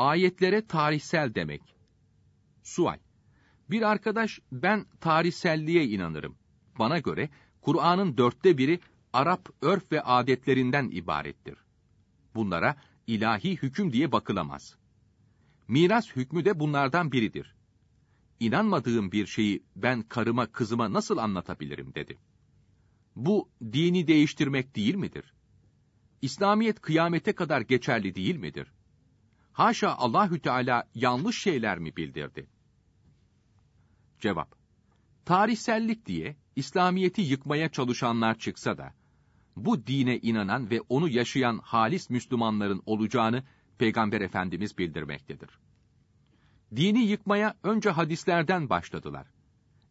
Ayetlere tarihsel demek. Sual. Bir arkadaş ben tarihselliğe inanırım. Bana göre Kur'an'ın dörtte biri Arap örf ve adetlerinden ibarettir. Bunlara ilahi hüküm diye bakılamaz. Miras hükmü de bunlardan biridir. İnanmadığım bir şeyi ben karıma kızıma nasıl anlatabilirim dedi. Bu dini değiştirmek değil midir? İslamiyet kıyamete kadar geçerli değil midir?'' Haşa Allahü Teala yanlış şeyler mi bildirdi? Cevap: Tarihsellik diye İslamiyeti yıkmaya çalışanlar çıksa da bu dine inanan ve onu yaşayan halis Müslümanların olacağını Peygamber Efendimiz bildirmektedir. Dini yıkmaya önce hadislerden başladılar.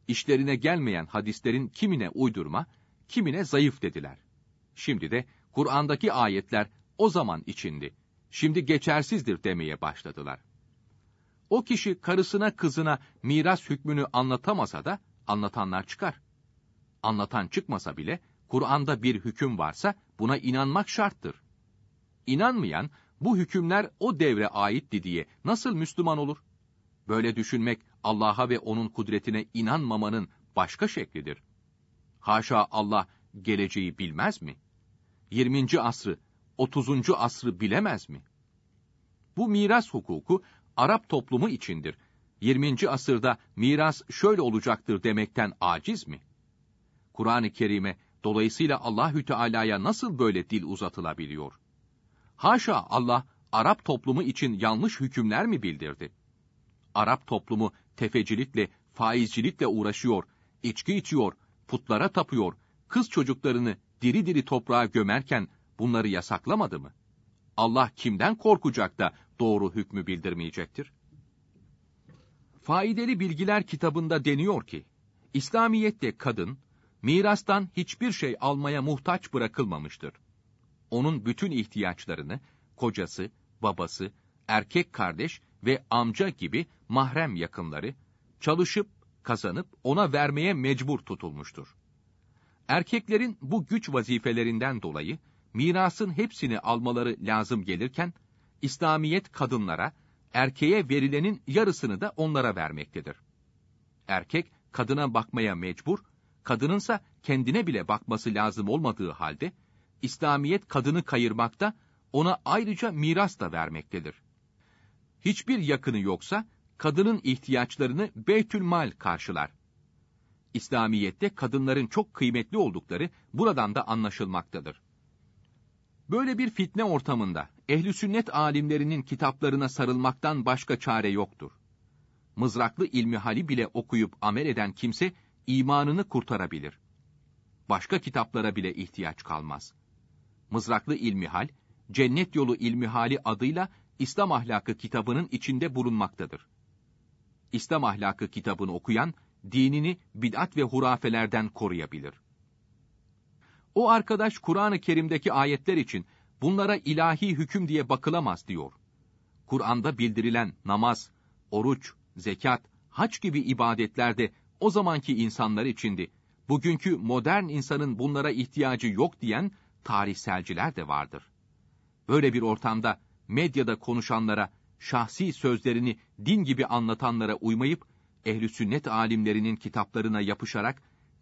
İşlerine gelmeyen hadislerin kimine uydurma, kimine zayıf dediler. Şimdi de Kur'an'daki ayetler o zaman içindi şimdi geçersizdir demeye başladılar. O kişi karısına kızına miras hükmünü anlatamasa da anlatanlar çıkar. Anlatan çıkmasa bile Kur'an'da bir hüküm varsa buna inanmak şarttır. İnanmayan bu hükümler o devre aitti diye nasıl Müslüman olur? Böyle düşünmek Allah'a ve onun kudretine inanmamanın başka şeklidir. Haşa Allah geleceği bilmez mi? 20. asrı 30. asrı bilemez mi? Bu miras hukuku Arap toplumu içindir. 20. asırda miras şöyle olacaktır demekten aciz mi? Kur'an-ı Kerim'e dolayısıyla Allahü Teala'ya nasıl böyle dil uzatılabiliyor? Haşa Allah Arap toplumu için yanlış hükümler mi bildirdi? Arap toplumu tefecilikle, faizcilikle uğraşıyor, içki içiyor, putlara tapıyor, kız çocuklarını diri diri toprağa gömerken bunları yasaklamadı mı? Allah kimden korkacak da doğru hükmü bildirmeyecektir? Faideli Bilgiler kitabında deniyor ki, İslamiyet'te kadın, mirastan hiçbir şey almaya muhtaç bırakılmamıştır. Onun bütün ihtiyaçlarını, kocası, babası, erkek kardeş ve amca gibi mahrem yakınları, çalışıp, kazanıp ona vermeye mecbur tutulmuştur. Erkeklerin bu güç vazifelerinden dolayı, mirasın hepsini almaları lazım gelirken, İslamiyet kadınlara, erkeğe verilenin yarısını da onlara vermektedir. Erkek, kadına bakmaya mecbur, kadınınsa kendine bile bakması lazım olmadığı halde, İslamiyet kadını kayırmakta, ona ayrıca miras da vermektedir. Hiçbir yakını yoksa, kadının ihtiyaçlarını mal karşılar. İslamiyet'te kadınların çok kıymetli oldukları buradan da anlaşılmaktadır. Böyle bir fitne ortamında ehli sünnet alimlerinin kitaplarına sarılmaktan başka çare yoktur. Mızraklı ilmi hali bile okuyup amel eden kimse imanını kurtarabilir. Başka kitaplara bile ihtiyaç kalmaz. Mızraklı ilmi hal, Cennet Yolu ilmi hali adıyla İslam Ahlakı kitabının içinde bulunmaktadır. İslam Ahlakı kitabını okuyan dinini bid'at ve hurafelerden koruyabilir. O arkadaş Kur'an-ı Kerim'deki ayetler için bunlara ilahi hüküm diye bakılamaz diyor. Kur'an'da bildirilen namaz, oruç, zekat, haç gibi ibadetler de o zamanki insanlar içindi. Bugünkü modern insanın bunlara ihtiyacı yok diyen tarihselciler de vardır. Böyle bir ortamda medyada konuşanlara, şahsi sözlerini din gibi anlatanlara uymayıp ehli sünnet alimlerinin kitaplarına yapışarak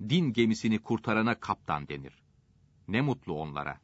din gemisini kurtarana kaptan denir. Ne mutlu onlara.